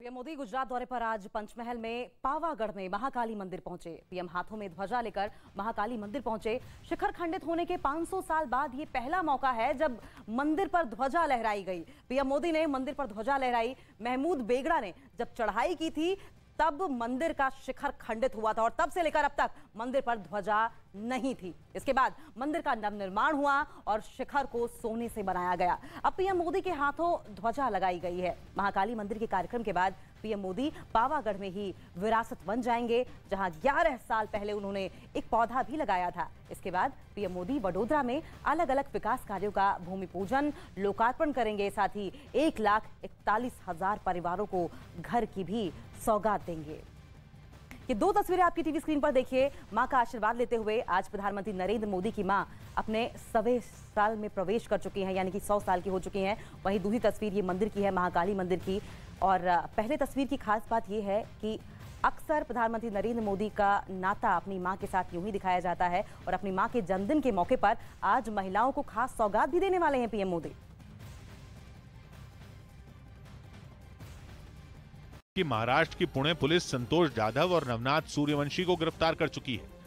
PM Modi Gujarat दौरे पर आज पंचमहल में पावागढ़ में महाकाली मंदिर पहुंचे पीएम हाथों में ध्वजा लेकर महाकाली मंदिर पहुंचे शिखर खंडित होने के 500 साल बाद ये पहला मौका है जब मंदिर पर ध्वजा लहराई गई पीएम मोदी ने मंदिर पर ध्वजा लहराई महमूद बेगड़ा ने जब चढ़ाई की थी तब मंदिर का शिखर खंडित हुआ था और तब से लेकर अब तक मंदिर पर ध्वजा नहीं थी इसके बाद मंदिर का नवनिर्माण हुआ और शिखर को सोने से बनाया गया अब पीएम मोदी के हाथों ध्वजा लगाई गई है महाकाली मंदिर के कार्यक्रम के बाद पीएम मोदी पावागढ़ में ही विरासत बन जाएंगे जहां ग्यारह साल पहले उन्होंने एक पौधा भी लगाया था इसके बाद पीएम मोदी वडोदरा में अलग अलग विकास कार्यों का भूमि पूजन लोकार्पण करेंगे साथ ही एक लाख इकतालीस हजार परिवारों को घर की भी सौगात देंगे ये दो तस्वीरें आपकी टीवी स्क्रीन पर देखिए माँ का आशीर्वाद लेते हुए आज प्रधानमंत्री नरेंद्र मोदी की माँ अपने सवे साल में प्रवेश कर चुकी हैं यानी कि सौ साल की हो चुकी हैं वहीं दूसरी तस्वीर ये मंदिर की है महाकाली मंदिर की और पहले तस्वीर की खास बात यह है कि अक्सर प्रधानमंत्री नरेंद्र मोदी का नाता अपनी माँ के साथ यूं ही दिखाया जाता है और अपनी माँ के जन्मदिन के मौके पर आज महिलाओं को खास सौगात भी देने वाले हैं पीएम मोदी कि महाराष्ट्र की पुणे पुलिस संतोष जाधव और नवनाथ सूर्यवंशी को गिरफ्तार कर चुकी है